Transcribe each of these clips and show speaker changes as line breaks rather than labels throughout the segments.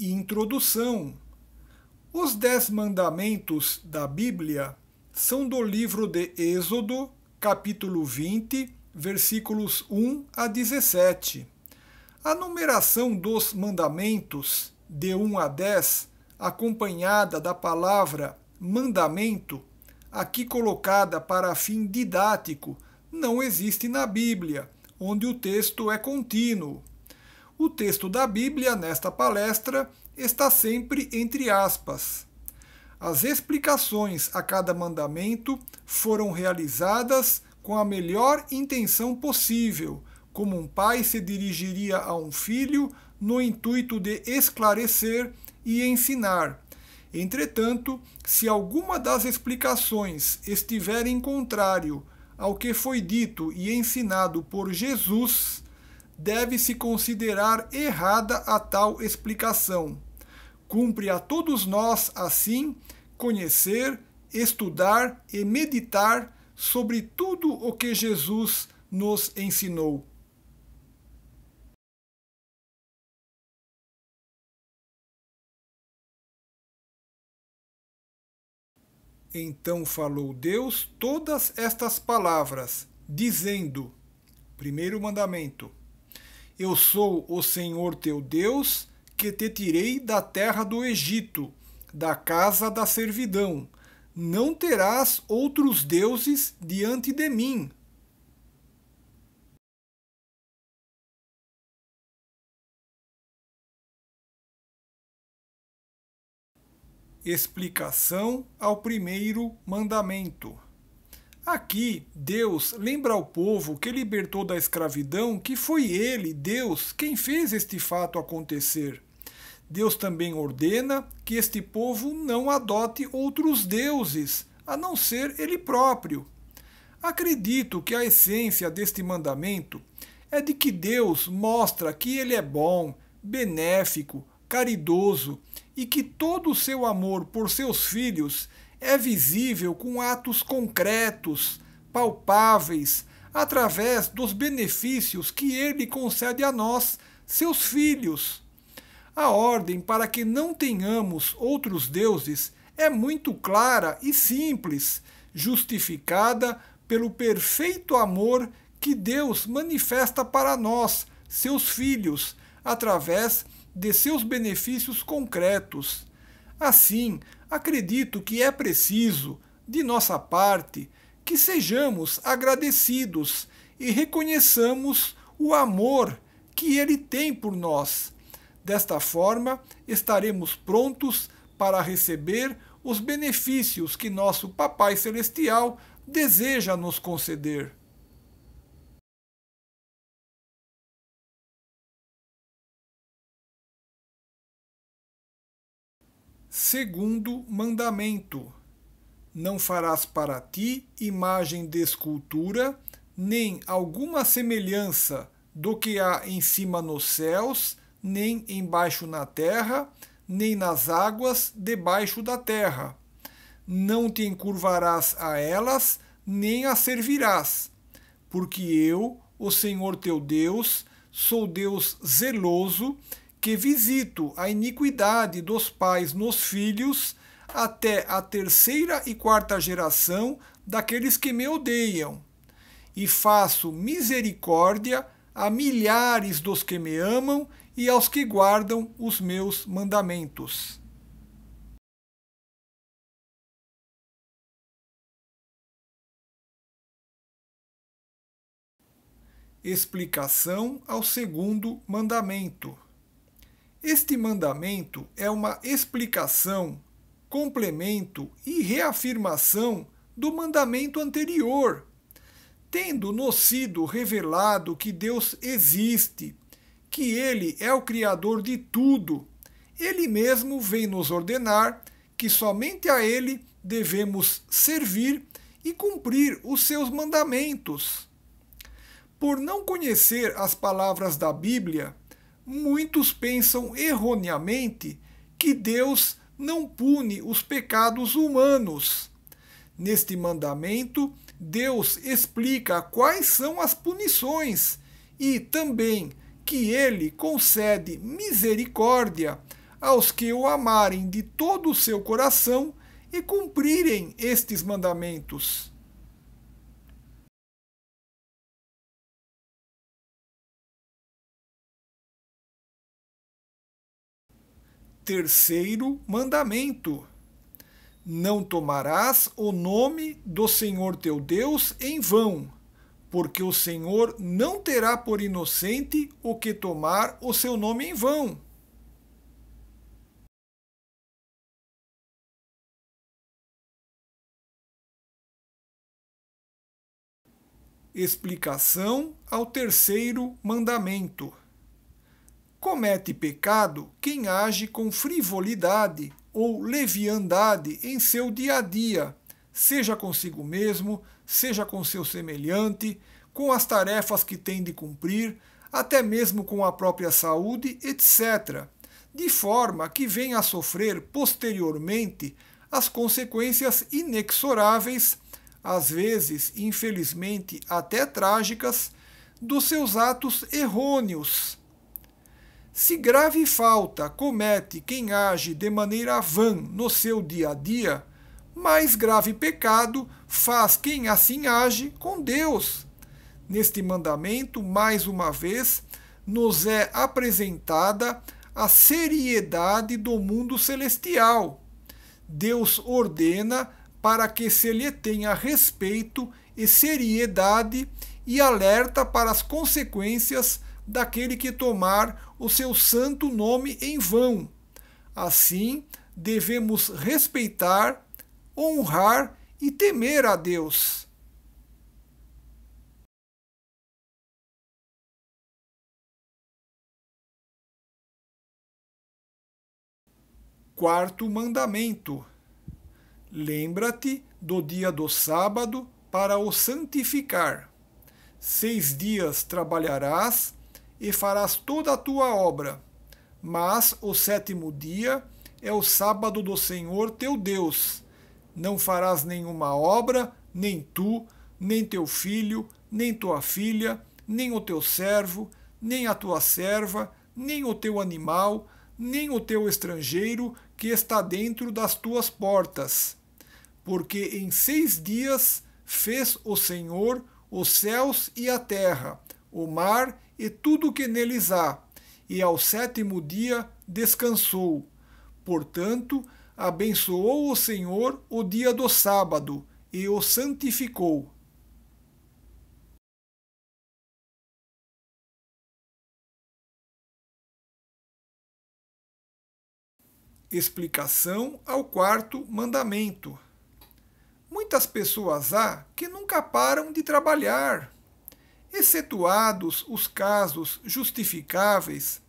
e introdução. Os Dez Mandamentos da Bíblia são do livro de Êxodo, capítulo 20, versículos 1 a 17. A numeração dos mandamentos, de 1 a 10, acompanhada da palavra mandamento, aqui colocada para fim didático, não existe na Bíblia, onde o texto é contínuo. O texto da Bíblia, nesta palestra, está sempre entre aspas. As explicações a cada mandamento foram realizadas com a melhor intenção possível, como um pai se dirigiria a um filho no intuito de esclarecer e ensinar. Entretanto, se alguma das explicações estiver em contrário ao que foi dito e ensinado por Jesus, deve-se considerar errada a tal explicação. Cumpre a todos nós, assim, conhecer, estudar e meditar sobre tudo o que Jesus nos ensinou. Então falou Deus todas estas palavras, dizendo: Primeiro mandamento eu sou o Senhor teu Deus, que te tirei da terra do Egito, da casa da servidão. Não terás outros deuses diante de mim. Explicação ao primeiro mandamento. Aqui, Deus lembra ao povo que libertou da escravidão que foi Ele, Deus, quem fez este fato acontecer. Deus também ordena que este povo não adote outros deuses, a não ser ele próprio. Acredito que a essência deste mandamento é de que Deus mostra que ele é bom, benéfico, caridoso e que todo o seu amor por seus filhos é visível com atos concretos, palpáveis, através dos benefícios que ele concede a nós, seus filhos. A ordem para que não tenhamos outros deuses é muito clara e simples, justificada pelo perfeito amor que Deus manifesta para nós, seus filhos, através de seus benefícios concretos. Assim, acredito que é preciso, de nossa parte, que sejamos agradecidos e reconheçamos o amor que Ele tem por nós. Desta forma, estaremos prontos para receber os benefícios que nosso Papai Celestial deseja nos conceder.
Segundo
mandamento: Não farás para ti imagem de escultura, nem alguma semelhança do que há em cima nos céus, nem embaixo na terra, nem nas águas debaixo da terra. Não te encurvarás a elas, nem as servirás, porque eu, o Senhor teu Deus, sou Deus zeloso que visito a iniquidade dos pais nos filhos até a terceira e quarta geração daqueles que me odeiam, e faço misericórdia a milhares dos que me amam e aos que guardam os meus mandamentos. Explicação ao segundo mandamento. Este mandamento é uma explicação, complemento e reafirmação do mandamento anterior. Tendo nos sido revelado que Deus existe, que Ele é o Criador de tudo, Ele mesmo vem nos ordenar que somente a Ele devemos servir e cumprir os seus mandamentos. Por não conhecer as palavras da Bíblia, muitos pensam erroneamente que Deus não pune os pecados humanos. Neste mandamento, Deus explica quais são as punições e também que ele concede misericórdia aos que o amarem de todo o seu coração e cumprirem estes mandamentos. terceiro mandamento: Não tomarás o nome do Senhor teu Deus em vão, porque o Senhor não terá por inocente o que tomar o seu nome em vão. Explicação ao terceiro mandamento. Comete pecado quem age com frivolidade ou leviandade em seu dia a dia, seja consigo mesmo, seja com seu semelhante, com as tarefas que tem de cumprir, até mesmo com a própria saúde, etc., de forma que venha a sofrer posteriormente as consequências inexoráveis, às vezes, infelizmente, até trágicas, dos seus atos errôneos se grave falta comete quem age de maneira vã no seu dia a dia, mais grave pecado faz quem assim age com Deus. Neste mandamento, mais uma vez, nos é apresentada a seriedade do mundo celestial. Deus ordena para que se lhe tenha respeito e seriedade e alerta para as consequências daquele que tomar o seu santo nome em vão. Assim, devemos respeitar, honrar e temer a Deus. Quarto mandamento: Lembra-te do dia do sábado para o santificar. Seis dias trabalharás e farás toda a tua obra. Mas o sétimo dia é o sábado do Senhor teu Deus. Não farás nenhuma obra, nem tu, nem teu filho, nem tua filha, nem o teu servo, nem a tua serva, nem o teu animal, nem o teu estrangeiro que está dentro das tuas portas. Porque em seis dias fez o Senhor os céus e a terra, o mar e tudo o que neles há, e ao sétimo dia descansou. Portanto, abençoou o Senhor o dia do sábado e o santificou. Explicação ao quarto mandamento. Muitas pessoas há que nunca param de trabalhar, excetuados os casos justificáveis,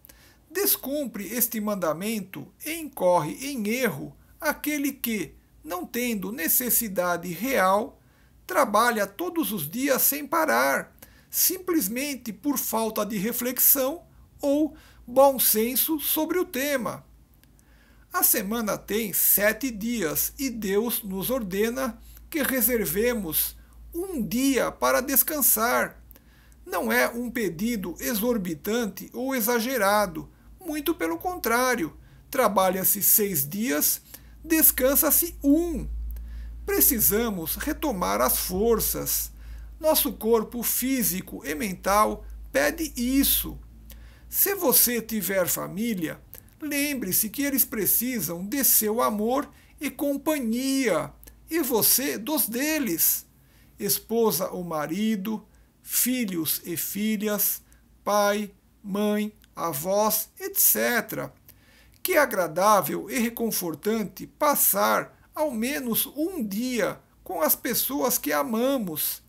descumpre este mandamento e incorre em erro aquele que, não tendo necessidade real, trabalha todos os dias sem parar, simplesmente por falta de reflexão ou bom senso sobre o tema. A semana tem sete dias e Deus nos ordena que reservemos um dia para descansar não é um pedido exorbitante ou exagerado, muito pelo contrário. Trabalha-se seis dias, descansa-se um. Precisamos retomar as forças. Nosso corpo físico e mental pede isso. Se você tiver família, lembre-se que eles precisam de seu amor e companhia, e você dos deles. Esposa ou marido, filhos e filhas, pai, mãe, avós, etc. Que agradável e reconfortante passar ao menos um dia com as pessoas que amamos,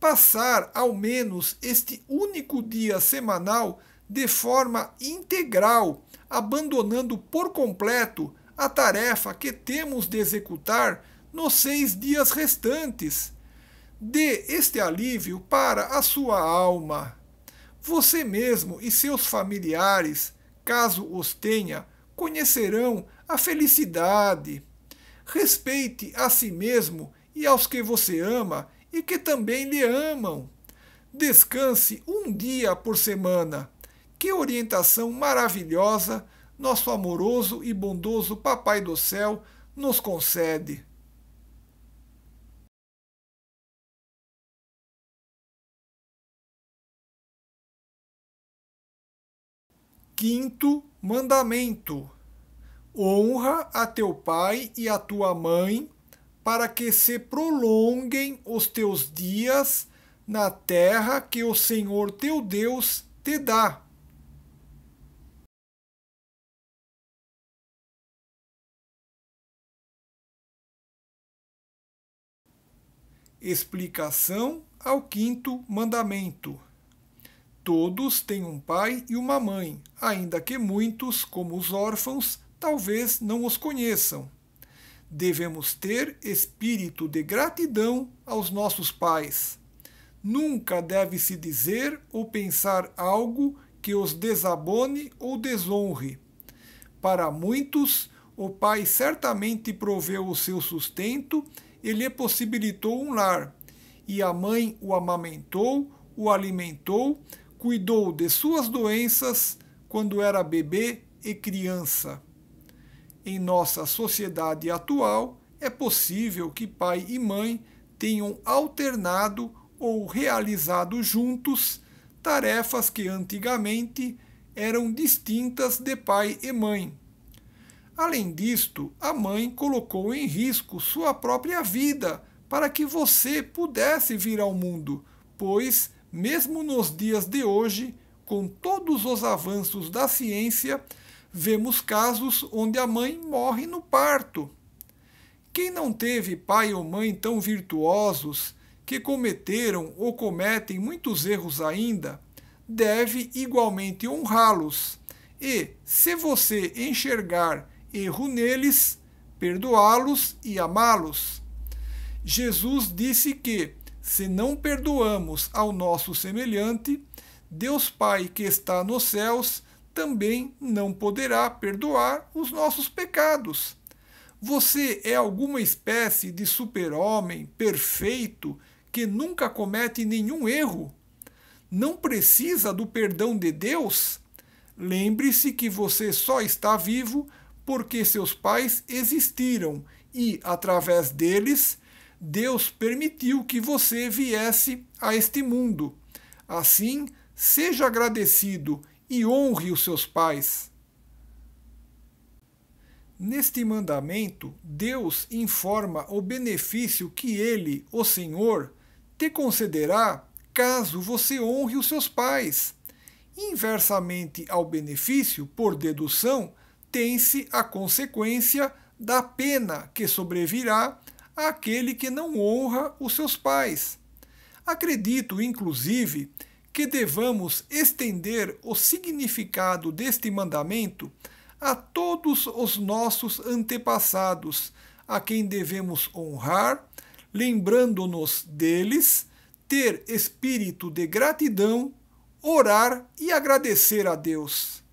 passar ao menos este único dia semanal de forma integral, abandonando por completo a tarefa que temos de executar nos seis dias restantes. Dê este alívio para a sua alma. Você mesmo e seus familiares, caso os tenha, conhecerão a felicidade. Respeite a si mesmo e aos que você ama e que também lhe amam. Descanse um dia por semana. Que orientação maravilhosa nosso amoroso e bondoso Papai do Céu nos concede. Quinto mandamento: honra a teu pai e a tua mãe, para que se prolonguem os teus dias na terra que o Senhor teu Deus te dá. Explicação ao quinto mandamento. Todos têm um pai e uma mãe, ainda que muitos, como os órfãos, talvez não os conheçam. Devemos ter espírito de gratidão aos nossos pais. Nunca deve-se dizer ou pensar algo que os desabone ou desonre. Para muitos, o pai certamente proveu o seu sustento e lhe possibilitou um lar, e a mãe o amamentou, o alimentou, cuidou de suas doenças quando era bebê e criança. Em nossa sociedade atual, é possível que pai e mãe tenham alternado ou realizado juntos tarefas que antigamente eram distintas de pai e mãe. Além disto, a mãe colocou em risco sua própria vida para que você pudesse vir ao mundo, pois mesmo nos dias de hoje, com todos os avanços da ciência, vemos casos onde a mãe morre no parto. Quem não teve pai ou mãe tão virtuosos, que cometeram ou cometem muitos erros ainda, deve igualmente honrá-los. E, se você enxergar erro neles, perdoá-los e amá-los. Jesus disse que se não perdoamos ao nosso semelhante, Deus Pai que está nos céus também não poderá perdoar os nossos pecados. Você é alguma espécie de super-homem perfeito que nunca comete nenhum erro? Não precisa do perdão de Deus? Lembre-se que você só está vivo porque seus pais existiram e, através deles, Deus permitiu que você viesse a este mundo. Assim, seja agradecido e honre os seus pais. Neste mandamento, Deus informa o benefício que Ele, o Senhor, te concederá caso você honre os seus pais. Inversamente ao benefício, por dedução, tem-se a consequência da pena que sobrevirá aquele que não honra os seus pais. Acredito, inclusive, que devamos estender o significado deste mandamento a todos os nossos antepassados, a quem devemos honrar, lembrando-nos deles, ter espírito de gratidão, orar e agradecer a Deus.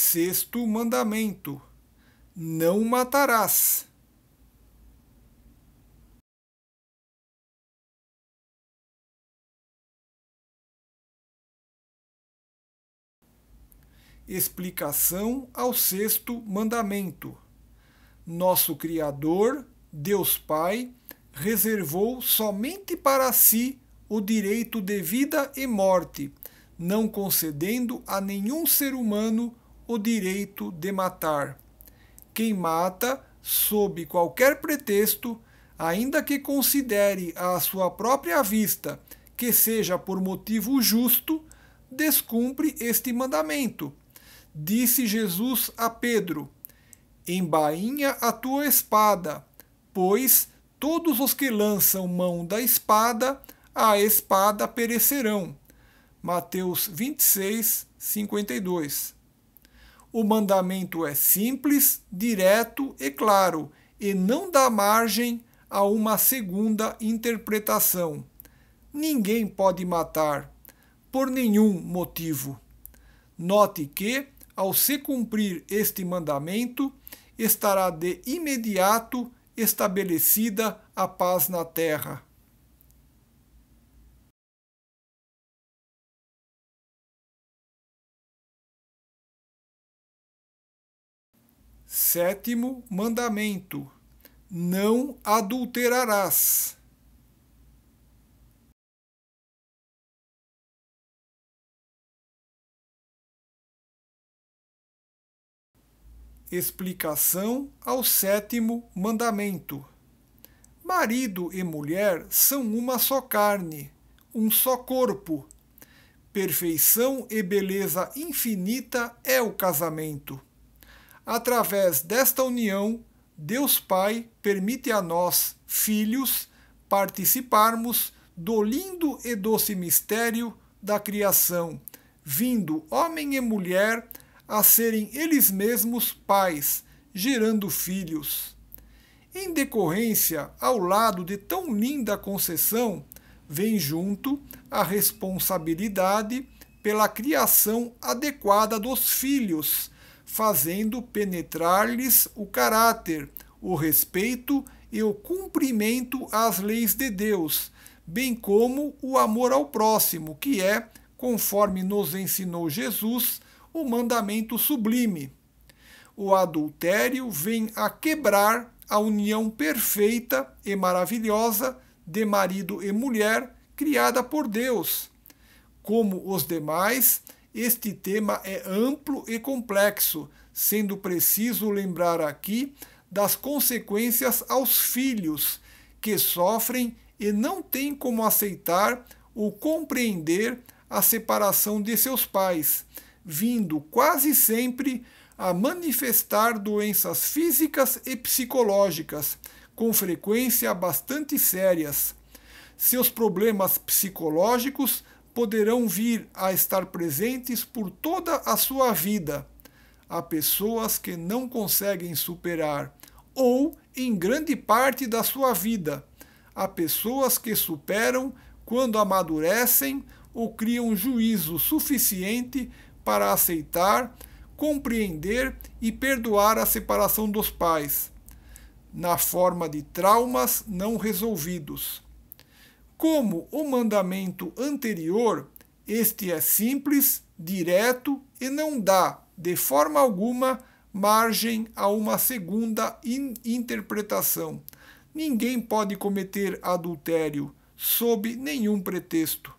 Sexto mandamento: Não matarás.
Explicação ao sexto mandamento. Nosso Criador, Deus Pai, reservou somente para si o direito de vida e morte, não concedendo a nenhum ser humano o direito de matar. Quem mata, sob qualquer pretexto, ainda que considere à sua própria vista que seja por motivo justo, descumpre este mandamento. Disse Jesus a Pedro: Embainha a tua espada, pois todos os que lançam mão da espada, a espada perecerão. Mateus 26, 52. O mandamento é simples, direto e claro, e não dá margem a uma segunda interpretação. Ninguém pode matar, por nenhum motivo. Note que, ao se cumprir este mandamento, estará de imediato estabelecida a paz na terra. Sétimo mandamento: Não adulterarás. Explicação ao sétimo mandamento: Marido e mulher são uma só carne, um só corpo. Perfeição e beleza infinita é o casamento. Através desta união, Deus Pai permite a nós, filhos, participarmos do lindo e doce mistério da criação, vindo homem e mulher a serem eles mesmos pais, gerando filhos. Em decorrência, ao lado de tão linda concessão, vem junto a responsabilidade pela criação adequada dos filhos fazendo penetrar-lhes o caráter, o respeito e o cumprimento às leis de Deus, bem como o amor ao próximo, que é, conforme nos ensinou Jesus, o mandamento sublime. O adultério vem a quebrar a união perfeita e maravilhosa de marido e mulher criada por Deus. Como os demais, este tema é amplo e complexo, sendo preciso lembrar aqui das consequências aos filhos, que sofrem e não têm como aceitar ou compreender a separação de seus pais, vindo quase sempre a manifestar doenças físicas e psicológicas, com frequência bastante sérias. Seus problemas psicológicos poderão vir a estar presentes por toda a sua vida a pessoas que não conseguem superar, ou em grande parte da sua vida, a pessoas que superam quando amadurecem ou criam juízo suficiente para aceitar, compreender e perdoar a separação dos pais, na forma de traumas não resolvidos. Como o mandamento anterior, este é simples, direto e não dá, de forma alguma, margem a uma segunda in interpretação. Ninguém pode cometer adultério sob nenhum pretexto.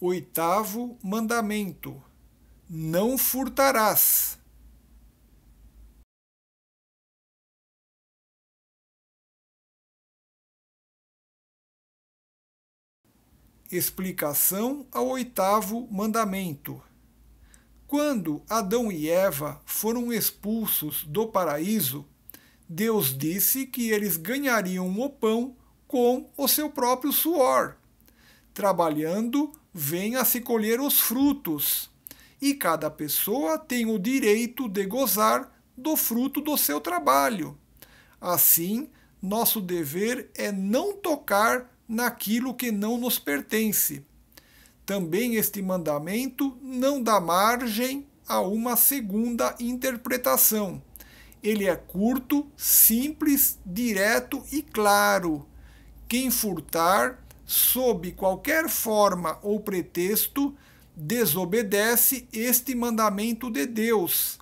Oitavo mandamento: Não furtarás.
Explicação ao oitavo mandamento. Quando Adão e Eva foram expulsos do paraíso, Deus disse que eles ganhariam o pão com o seu próprio suor. Trabalhando, venha se colher os frutos, e cada pessoa tem o direito de gozar do fruto do seu trabalho. Assim, nosso dever é não tocar naquilo que não nos pertence. Também este mandamento não dá margem a uma segunda interpretação. Ele é curto, simples, direto e claro. Quem furtar, sob qualquer forma ou pretexto, desobedece este mandamento de Deus.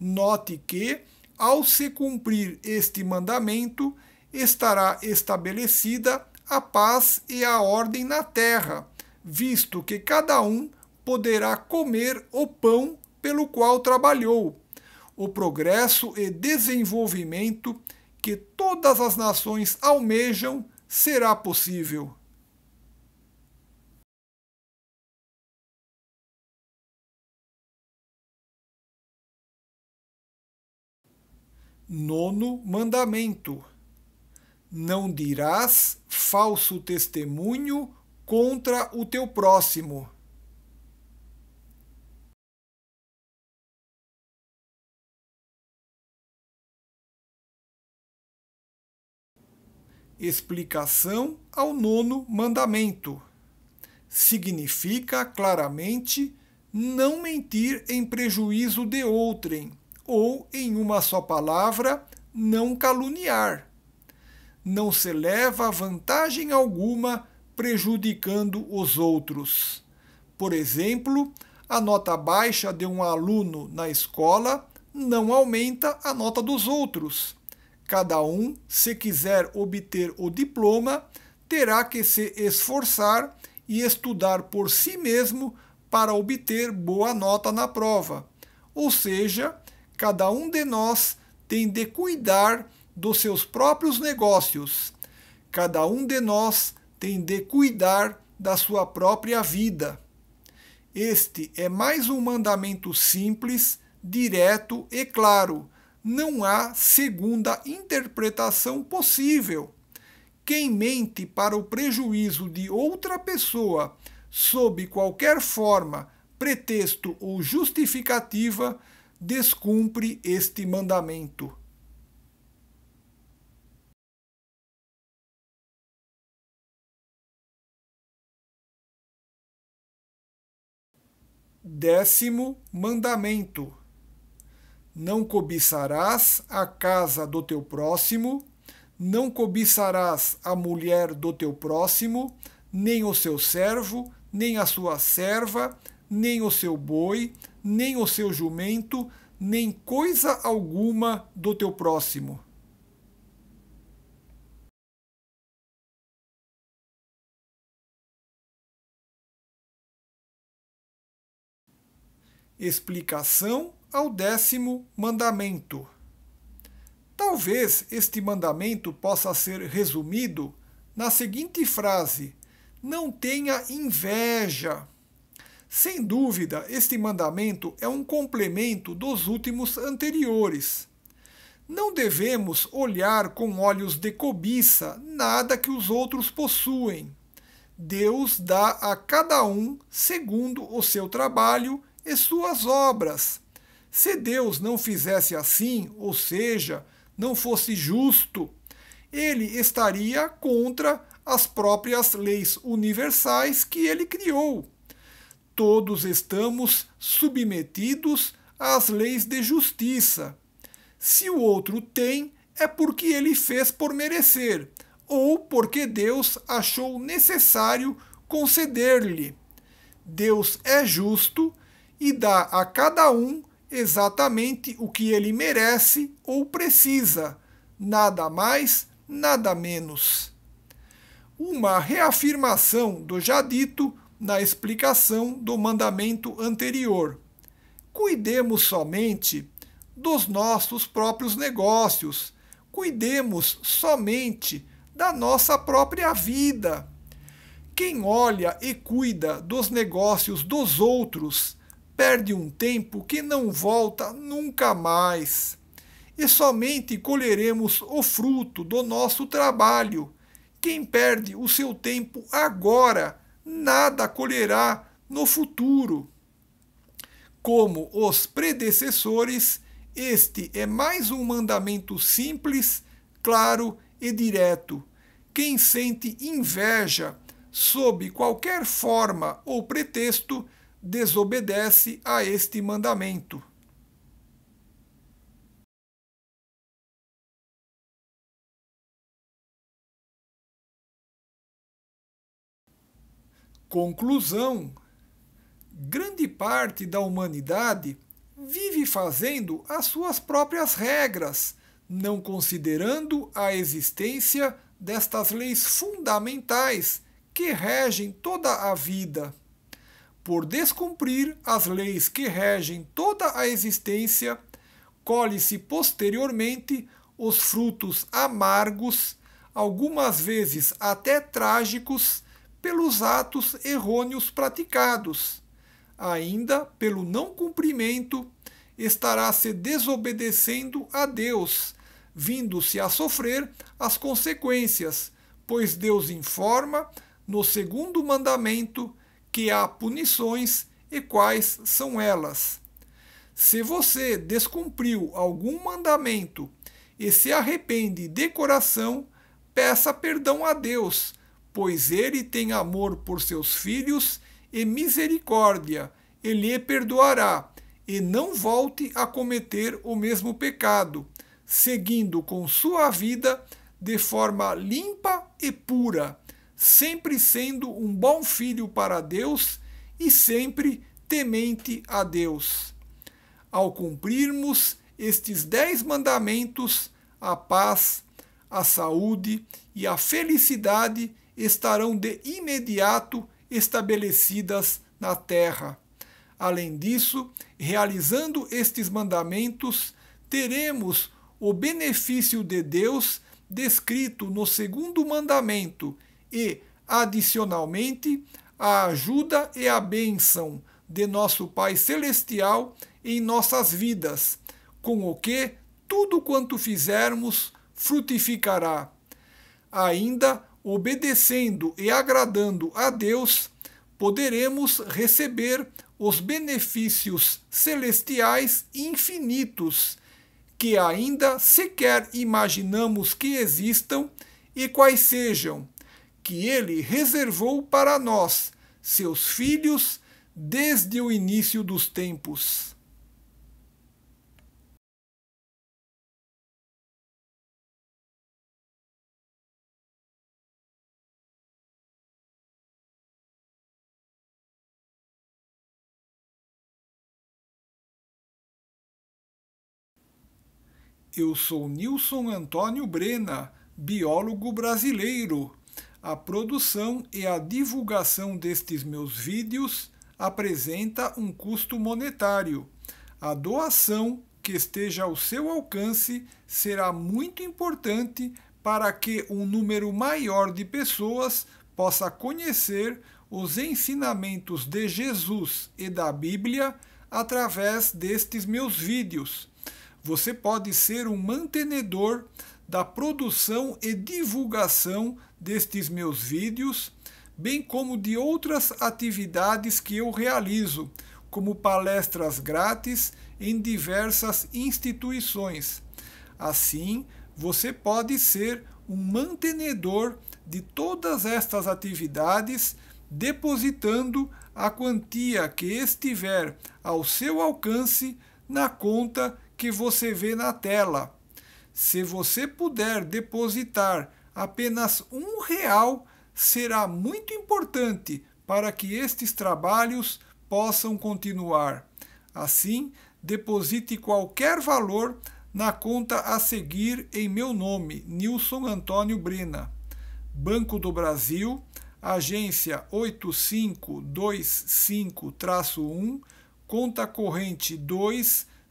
Note que, ao se cumprir este mandamento, estará estabelecida a paz e a ordem na terra, visto que cada um poderá comer o pão pelo qual trabalhou. O progresso e desenvolvimento que todas as nações almejam será possível.
Nono
mandamento não dirás falso testemunho contra o teu próximo. Explicação ao nono mandamento. Significa claramente não mentir em prejuízo de outrem, ou, em uma só palavra, não caluniar não se leva vantagem alguma prejudicando os outros. Por exemplo, a nota baixa de um aluno na escola não aumenta a nota dos outros. Cada um, se quiser obter o diploma, terá que se esforçar e estudar por si mesmo para obter boa nota na prova. Ou seja, cada um de nós tem de cuidar dos seus próprios negócios. Cada um de nós tem de cuidar da sua própria vida. Este é mais um mandamento simples, direto e claro. Não há segunda interpretação possível. Quem mente para o prejuízo de outra pessoa, sob qualquer forma, pretexto ou justificativa, descumpre este mandamento.
Décimo
mandamento: Não cobiçarás a casa do teu próximo, não cobiçarás a mulher do teu próximo, nem o seu servo, nem a sua serva, nem o seu boi, nem o seu jumento, nem coisa alguma do teu próximo. Explicação ao décimo mandamento. Talvez este mandamento possa ser resumido na seguinte frase: Não tenha inveja. Sem dúvida, este mandamento é um complemento dos últimos anteriores. Não devemos olhar com olhos de cobiça nada que os outros possuem. Deus dá a cada um segundo o seu trabalho e suas obras. Se Deus não fizesse assim, ou seja, não fosse justo, ele estaria contra as próprias leis universais que ele criou. Todos estamos submetidos às leis de justiça. Se o outro tem, é porque ele fez por merecer, ou porque Deus achou necessário conceder-lhe. Deus é justo e dá a cada um exatamente o que ele merece ou precisa, nada mais, nada menos. Uma reafirmação do já dito na explicação do mandamento anterior. Cuidemos somente dos nossos próprios negócios, cuidemos somente da nossa própria vida. Quem olha e cuida dos negócios dos outros perde um tempo que não volta nunca mais. E somente colheremos o fruto do nosso trabalho. Quem perde o seu tempo agora, nada colherá no futuro. Como os predecessores, este é mais um mandamento simples, claro e direto. Quem sente inveja, sob qualquer forma ou pretexto, desobedece a este mandamento. Conclusão: grande parte da humanidade vive fazendo as suas próprias regras, não considerando a existência destas leis fundamentais que regem toda a vida por descumprir as leis que regem toda a existência, colhe-se posteriormente os frutos amargos, algumas vezes até trágicos, pelos atos errôneos praticados. Ainda pelo não cumprimento, estará se desobedecendo a Deus, vindo-se a sofrer as consequências, pois Deus informa no segundo mandamento que há punições e quais são elas. Se você descumpriu algum mandamento e se arrepende de coração, peça perdão a Deus, pois ele tem amor por seus filhos e misericórdia, e lhe perdoará, e não volte a cometer o mesmo pecado, seguindo com sua vida de forma limpa e pura sempre sendo um bom filho para Deus e sempre temente a Deus. Ao cumprirmos estes dez mandamentos, a paz, a saúde e a felicidade estarão de imediato estabelecidas na terra. Além disso, realizando estes mandamentos, teremos o benefício de Deus descrito no segundo mandamento, e, adicionalmente, a ajuda e a bênção de nosso Pai Celestial em nossas vidas, com o que tudo quanto fizermos frutificará. Ainda obedecendo e agradando a Deus, poderemos receber os benefícios celestiais infinitos que ainda sequer imaginamos que existam e quais sejam que ele reservou para nós, seus filhos, desde o início dos tempos. Eu sou Nilson Antônio Brena, biólogo brasileiro. A produção e a divulgação destes meus vídeos apresenta um custo monetário. A doação que esteja ao seu alcance será muito importante para que um número maior de pessoas possa conhecer os ensinamentos de Jesus e da Bíblia através destes meus vídeos. Você pode ser um mantenedor da produção e divulgação destes meus vídeos, bem como de outras atividades que eu realizo, como palestras grátis em diversas instituições. Assim, você pode ser um mantenedor de todas estas atividades, depositando a quantia que estiver ao seu alcance na conta que você vê na tela se você puder depositar apenas um real, será muito importante para que estes trabalhos possam continuar. Assim, deposite qualquer valor na conta a seguir em meu nome, Nilson Antônio Brina. Banco do Brasil, agência 8525-1, conta corrente 2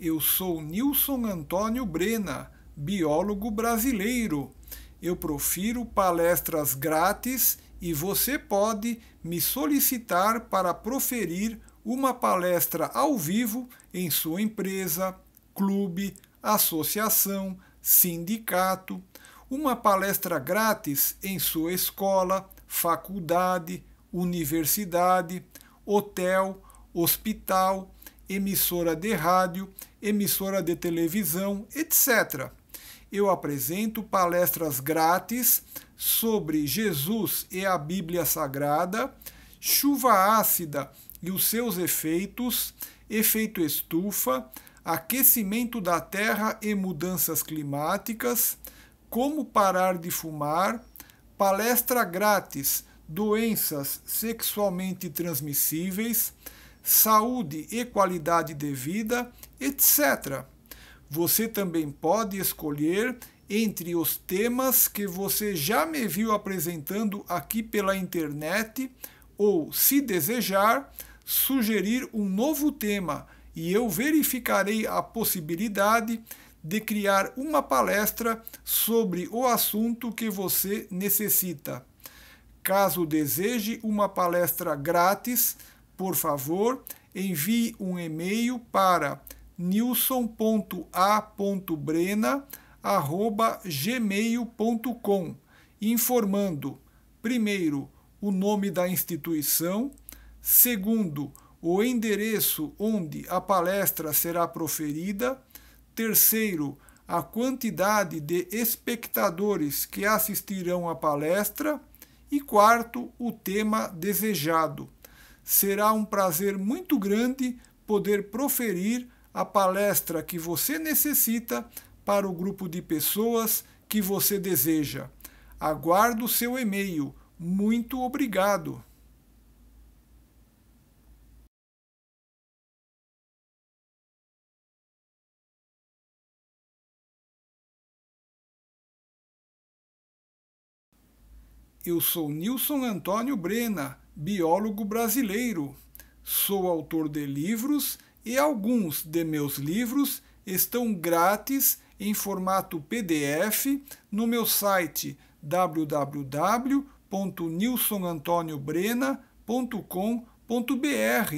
Eu sou Nilson Antônio Brena, biólogo brasileiro. Eu profiro palestras grátis e você pode me solicitar para proferir uma palestra ao vivo em sua empresa, clube, associação, sindicato, uma palestra grátis em sua escola, faculdade, universidade, hotel, hospital, emissora de rádio emissora de televisão, etc. Eu apresento palestras grátis sobre Jesus e a Bíblia Sagrada, chuva ácida e os seus efeitos, efeito estufa, aquecimento da terra e mudanças climáticas, como parar de fumar, palestra grátis, doenças sexualmente transmissíveis saúde e qualidade de vida, etc. Você também pode escolher entre os temas que você já me viu apresentando aqui pela internet ou, se desejar, sugerir um novo tema e eu verificarei a possibilidade de criar uma palestra sobre o assunto que você necessita. Caso deseje uma palestra grátis, por favor, envie um e-mail para nilson.a.brena@gmail.com, informando primeiro o nome da instituição, segundo o endereço onde a palestra será proferida, terceiro a quantidade de espectadores que assistirão à palestra e quarto o tema desejado será um prazer muito grande poder proferir a palestra que você necessita para o grupo de pessoas que você deseja. Aguardo seu e-mail. Muito obrigado! Eu sou Nilson Antônio Brena biólogo brasileiro. Sou autor de livros e alguns de meus livros estão grátis em formato PDF no meu site www.nilsonantoniobrena.com.br.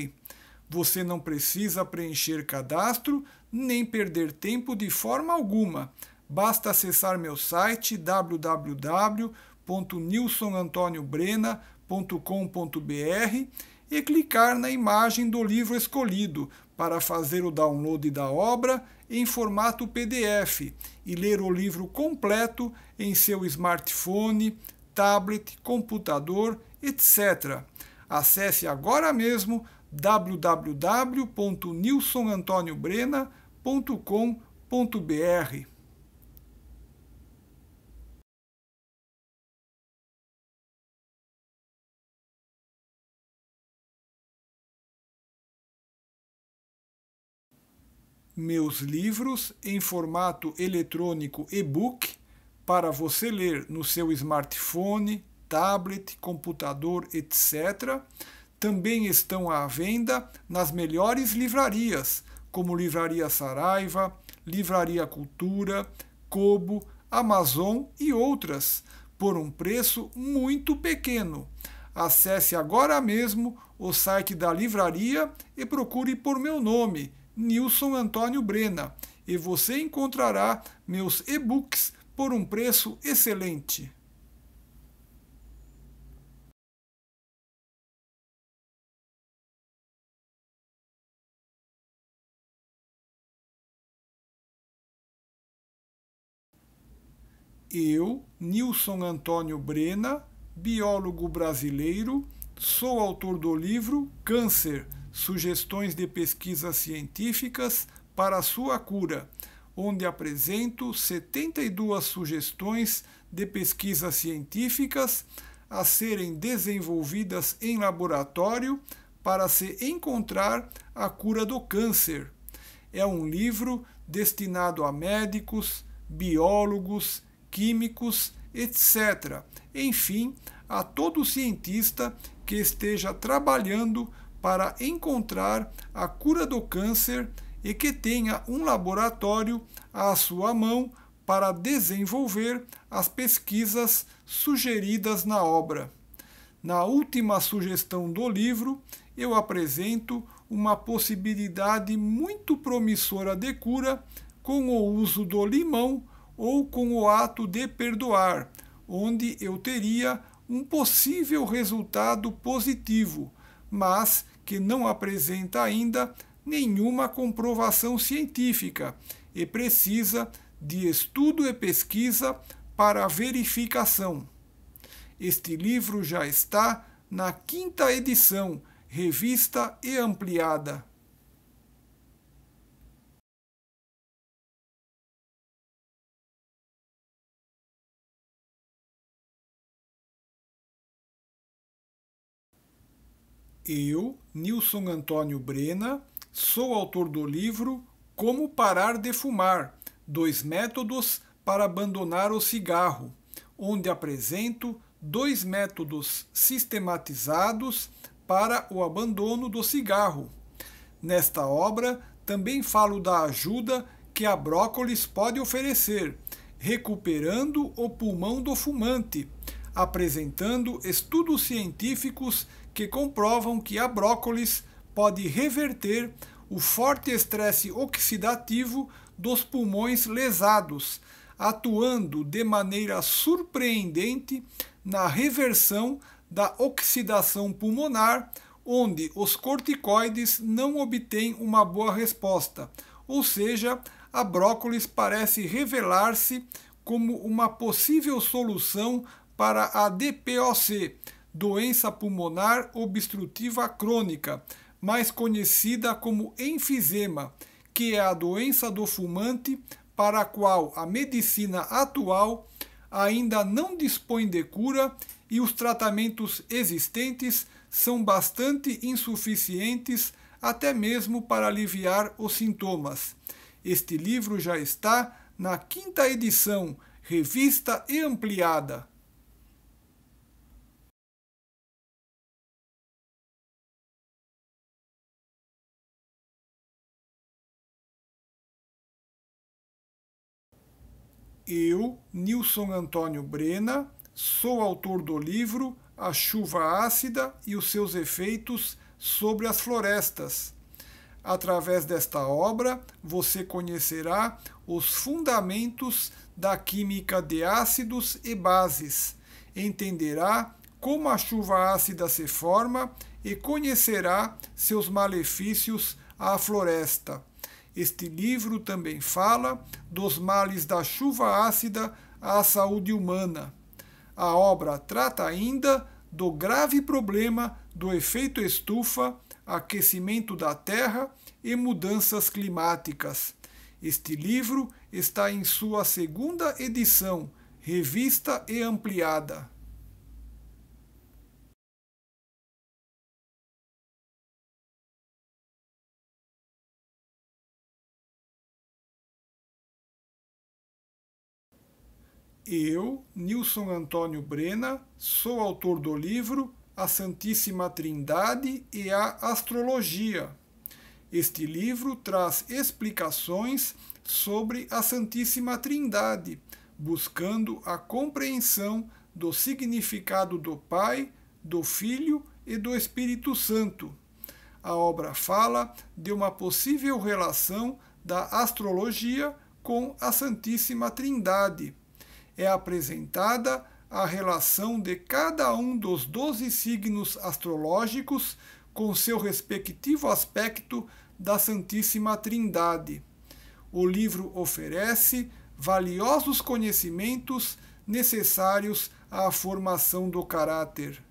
Você não precisa preencher cadastro nem perder tempo de forma alguma. Basta acessar meu site www.nilsonantoniobrena.com.br www.livroescolhido.com.br e clicar na imagem do livro escolhido para fazer o download da obra em formato PDF e ler o livro completo em seu smartphone, tablet, computador, etc. Acesse agora mesmo www.nilsonantoniobrena.com.br meus livros em formato eletrônico e-book para você ler no seu smartphone, tablet, computador, etc. Também estão à venda nas melhores livrarias, como Livraria Saraiva, Livraria Cultura, Kobo, Amazon e outras, por um preço muito pequeno. Acesse agora mesmo o site da livraria e procure por meu nome Nilson Antônio Brena e você encontrará meus e-books por um preço excelente. Eu, Nilson Antônio Brena, biólogo brasileiro, sou autor do livro Câncer sugestões de pesquisas científicas para a sua cura, onde apresento 72 sugestões de pesquisas científicas a serem desenvolvidas em laboratório para se encontrar a cura do câncer. É um livro destinado a médicos, biólogos, químicos, etc. Enfim, a todo cientista que esteja trabalhando para encontrar a cura do câncer e que tenha um laboratório à sua mão para desenvolver as pesquisas sugeridas na obra. Na última sugestão do livro, eu apresento uma possibilidade muito promissora de cura com o uso do limão ou com o ato de perdoar, onde eu teria um possível resultado positivo, mas que não apresenta ainda nenhuma comprovação científica e precisa de estudo e pesquisa para verificação. Este livro já está na quinta edição, revista e ampliada. Eu, Nilson Antônio Brena, sou autor do livro Como Parar de Fumar: Dois Métodos para Abandonar o Cigarro, onde apresento dois métodos sistematizados para o abandono do cigarro. Nesta obra, também falo da ajuda que a brócolis pode oferecer, recuperando o pulmão do fumante, apresentando estudos científicos que comprovam que a brócolis pode reverter o forte estresse oxidativo dos pulmões lesados, atuando de maneira surpreendente na reversão da oxidação pulmonar, onde os corticoides não obtêm uma boa resposta, ou seja, a brócolis parece revelar-se como uma possível solução para a DPOC, doença pulmonar obstrutiva crônica, mais conhecida como enfisema, que é a doença do fumante para a qual a medicina atual ainda não dispõe de cura e os tratamentos existentes são bastante insuficientes até mesmo para aliviar os sintomas. Este livro já está na quinta edição, revista e ampliada. Eu, Nilson Antônio Brena, sou autor do livro A Chuva Ácida e os seus efeitos sobre as florestas. Através desta obra, você conhecerá os fundamentos da química de ácidos e bases, entenderá como a chuva ácida se forma e conhecerá seus malefícios à floresta. Este livro também fala dos males da chuva ácida à saúde humana. A obra trata ainda do grave problema do efeito estufa, aquecimento da Terra e mudanças climáticas. Este livro está em sua segunda edição, revista e ampliada. eu, Nilson Antônio Brena, sou autor do livro A Santíssima Trindade e a Astrologia. Este livro traz explicações sobre a Santíssima Trindade, buscando a compreensão do significado do Pai, do Filho e do Espírito Santo. A obra fala de uma possível relação da astrologia com a Santíssima Trindade é apresentada a relação de cada um dos doze signos astrológicos com seu respectivo aspecto da Santíssima Trindade. O livro oferece valiosos conhecimentos necessários à formação do caráter.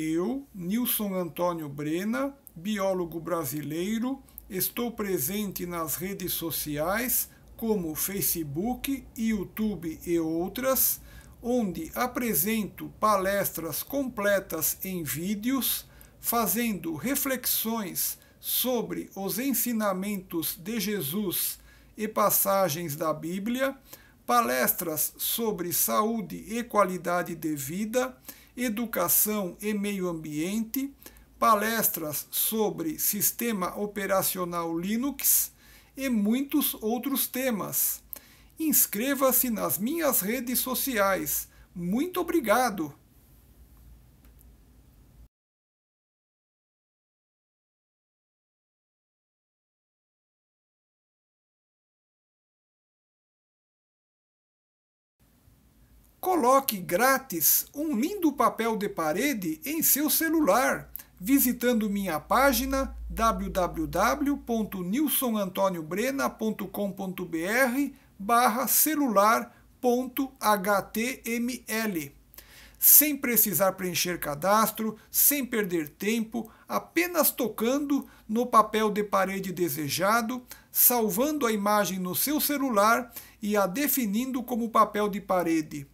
eu, Nilson Antônio Brena, biólogo brasileiro, estou presente nas redes sociais como Facebook, YouTube e outras, onde apresento palestras completas em vídeos, fazendo reflexões sobre os ensinamentos de Jesus e passagens da Bíblia, palestras sobre saúde e qualidade de vida educação e meio ambiente, palestras sobre sistema operacional Linux e muitos outros temas. Inscreva-se nas minhas redes sociais. Muito obrigado! Coloque grátis um lindo papel de parede em seu celular, visitando minha página www.nilsonantoniobrena.com.br barra celular.html. Sem precisar preencher cadastro, sem perder tempo, apenas tocando no papel de parede desejado, salvando a imagem no seu celular e a definindo como papel de parede.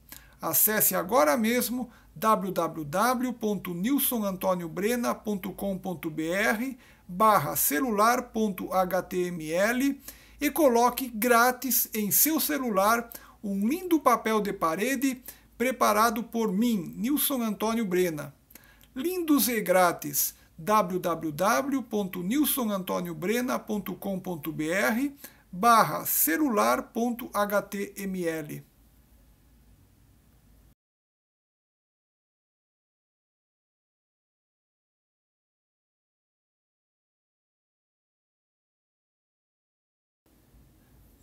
Acesse agora mesmo www.nilsonantoniobrena.com.br barra celular.html e coloque grátis em seu celular um lindo papel de parede preparado por mim, Nilson Antônio Brena. Lindos e grátis www.nilsonantoniobrena.com.br barra celular.html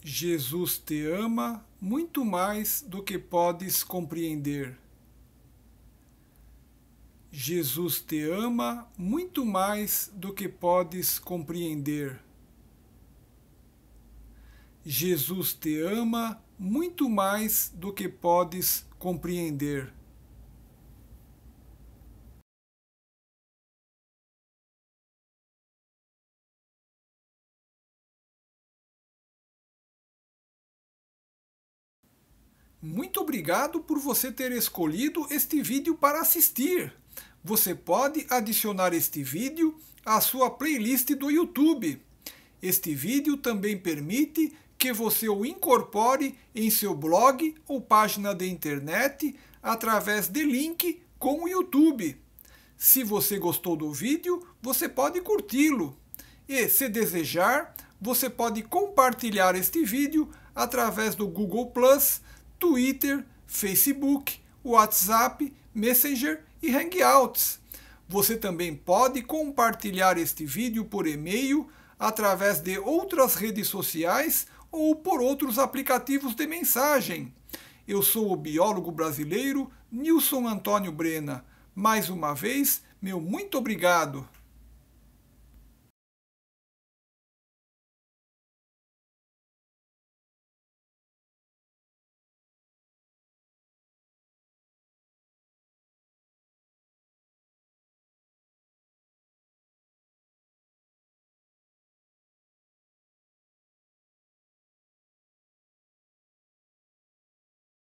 Jesus te ama muito mais do que podes compreender. Jesus te ama muito mais do que podes compreender. Jesus te ama muito mais do que podes compreender. Muito obrigado por você ter escolhido este vídeo para assistir. Você pode adicionar este vídeo à sua playlist do YouTube. Este vídeo também permite que você o incorpore em seu blog ou página de internet através de link com o YouTube. Se você gostou do vídeo, você pode curti-lo. E, se desejar, você pode compartilhar este vídeo através do Google Plus Twitter, Facebook, WhatsApp, Messenger e Hangouts. Você também pode compartilhar este vídeo por e-mail, através de outras redes sociais ou por outros aplicativos de mensagem. Eu sou o biólogo brasileiro Nilson Antônio Brena. Mais uma vez, meu muito obrigado.